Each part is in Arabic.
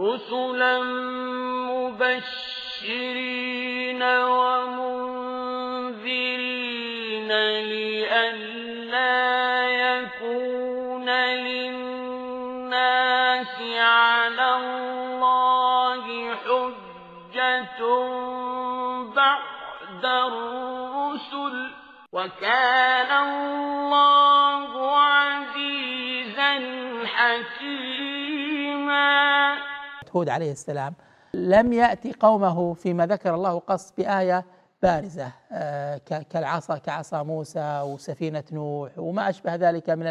رسلا مبشرين ومنذرين لئلا يكون للناس على الله حجة بعد الرسل وكان الله عزيزا حكيما هود عليه السلام لم يأتي قومه فيما ذكر الله قص بآية بارزة آه، كالعصا كعصا موسى وسفينة نوح وما أشبه ذلك من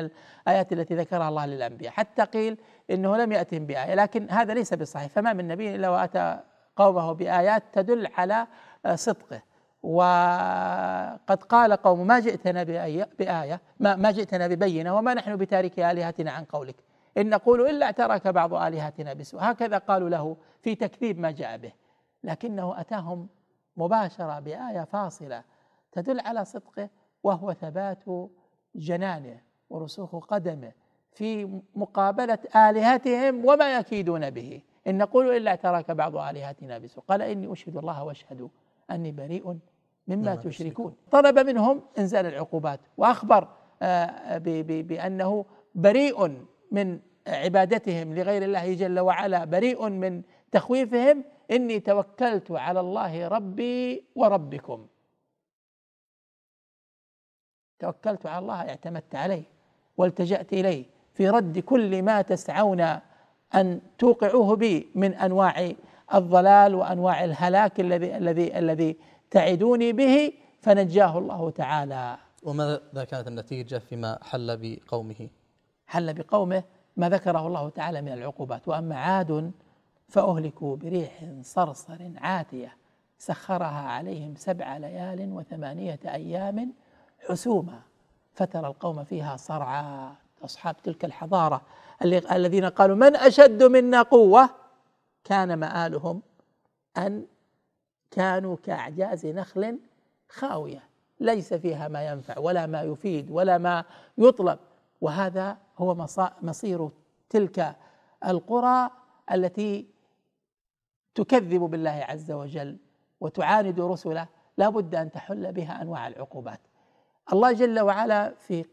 الآيات التي ذكرها الله للأنبياء حتى قيل إنه لم يأتهم بآية لكن هذا ليس بالصحيح فما من نبي إلا وأتى قومه بآيات تدل على آه، صدقه وقد قال قوم ما جئتنا بآية, بآية ما, ما جئتنا ببينة وما نحن بتارك آلهتنا عن قولك إن نقول إلا ترك بعض آلهتنا بسوء هكذا قالوا له في تكذيب ما جاء به لكنه أتاهم مباشرة بآية فاصلة تدل على صدقه وهو ثبات جنانه ورسوخ قدمه في مقابلة آلهتهم وما يكيدون به إن نقول إلا ترك بعض آلهتنا بسوء قال إني أشهد الله وأشهد أني بريء مما تشركون طلب منهم إنزال العقوبات وأخبر آه، بأنه بريء من عبادتهم لغير الله جل وعلا بريء من تخويفهم اني توكلت على الله ربي وربكم توكلت على الله اعتمدت عليه والتجأت اليه في رد كل ما تسعون ان توقعوه بي من انواع الضلال وانواع الهلاك الذي الذي الذي تعدوني به فنجاه الله تعالى وماذا كانت النتيجه فيما حل بقومه؟ حل بقومه ما ذكره الله تعالى من العقوبات وأما عاد فأهلكوا بريح صرصر عاتية سخرها عليهم سبع ليال وثمانية أيام حسوما فترى القوم فيها صرعى أصحاب تلك الحضارة الذين قالوا من أشد منا قوة كان مآلهم أن كانوا كأعجاز نخل خاوية ليس فيها ما ينفع ولا ما يفيد ولا ما يطلب وهذا هو مصير تلك القرى التي تكذب بالله عز وجل وتعاند رسله لا بد أن تحل بها أنواع العقوبات الله جل وعلا في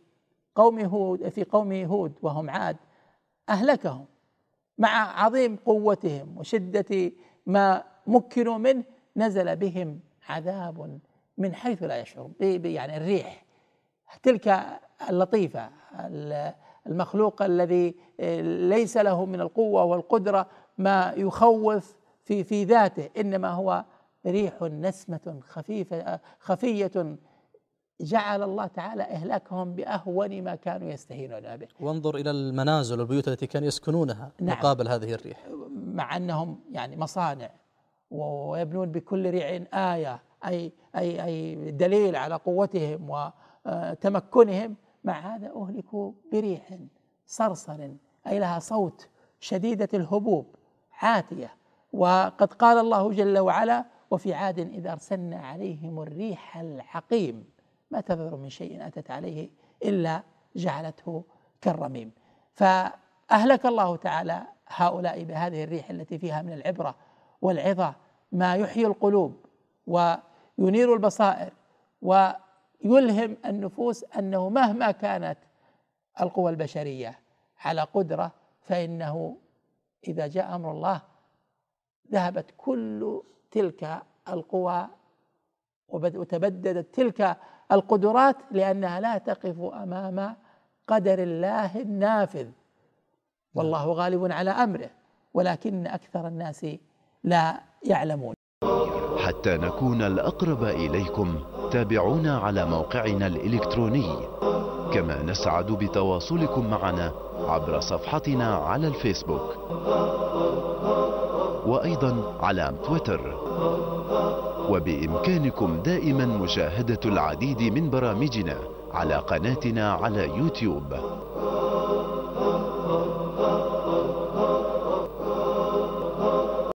قوم هود في قوم هود وهم عاد أهلكهم مع عظيم قوتهم وشدة ما مكنوا منه نزل بهم عذاب من حيث لا يشعرون يعني الريح تلك اللطيفة المخلوق الذي آه، ليس له من القوة والقدرة ما يخوف في في ذاته إنما هو ريح نسمة خفيفة آه، خفية جعل الله تعالى إهلاكهم بأهون ما كانوا يستهينون به وانظر إلى المنازل والبيوت التي كانوا يسكنونها نعم مقابل هذه الريح مع أنهم يعني مصانع ويبنون بكل ريع آية أي أي أي دليل على قوتهم وتمكنهم مع هذا أهلكوا بريح صرصر أي لها صوت شديدة الهبوب عاتية وقد قال الله جل وعلا وفي عاد إذا أرسلنا عليهم الريح العقيم ما تذر من شيء أتت عليه إلا جعلته كالرميم فأهلك الله تعالى هؤلاء بهذه الريح التي فيها من العبرة والعظة ما يحيي القلوب وينير البصائر و يلهم النفوس انه مهما كانت القوى البشريه على قدره فانه اذا جاء امر الله ذهبت كل تلك القوى وتبددت تلك القدرات لانها لا تقف امام قدر الله النافذ نعم. والله غالب على امره ولكن اكثر الناس لا يعلمون حتى نكون الأقرب إليكم تابعونا على موقعنا الإلكتروني كما نسعد بتواصلكم معنا عبر صفحتنا على الفيسبوك وأيضا على تويتر وبإمكانكم دائما مشاهدة العديد من برامجنا على قناتنا على يوتيوب